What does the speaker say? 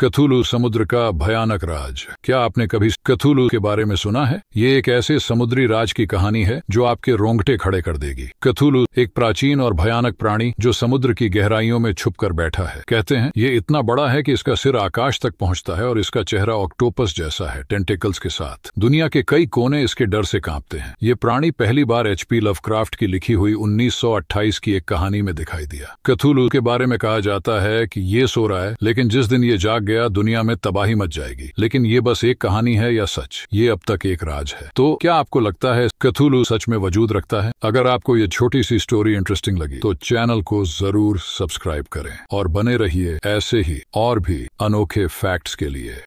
कथुलू समुद्र का भयानक राज क्या आपने कभी कथुलू के बारे में सुना है ये एक ऐसे समुद्री राज की कहानी है जो आपके रोंगटे खड़े कर देगी कथुलू एक प्राचीन और भयानक प्राणी जो समुद्र की गहराइयों में छुप कर बैठा है कहते हैं ये इतना बड़ा है कि इसका सिर आकाश तक पहुंचता है और इसका चेहरा ऑक्टोपस जैसा है टेंटिकल्स के साथ दुनिया के कई कोने इसके डर से कांपते हैं ये प्राणी पहली बार एच पी की लिखी हुई उन्नीस की एक कहानी में दिखाई दिया कथुलू के बारे में कहा जाता है की ये सो रहा है लेकिन जिस दिन ये जाग गया दुनिया में तबाही मच जाएगी लेकिन ये बस एक कहानी है या सच ये अब तक एक राज है तो क्या आपको लगता है कथुलू सच में वजूद रखता है अगर आपको ये छोटी सी स्टोरी इंटरेस्टिंग लगी तो चैनल को जरूर सब्सक्राइब करें और बने रहिए ऐसे ही और भी अनोखे फैक्ट्स के लिए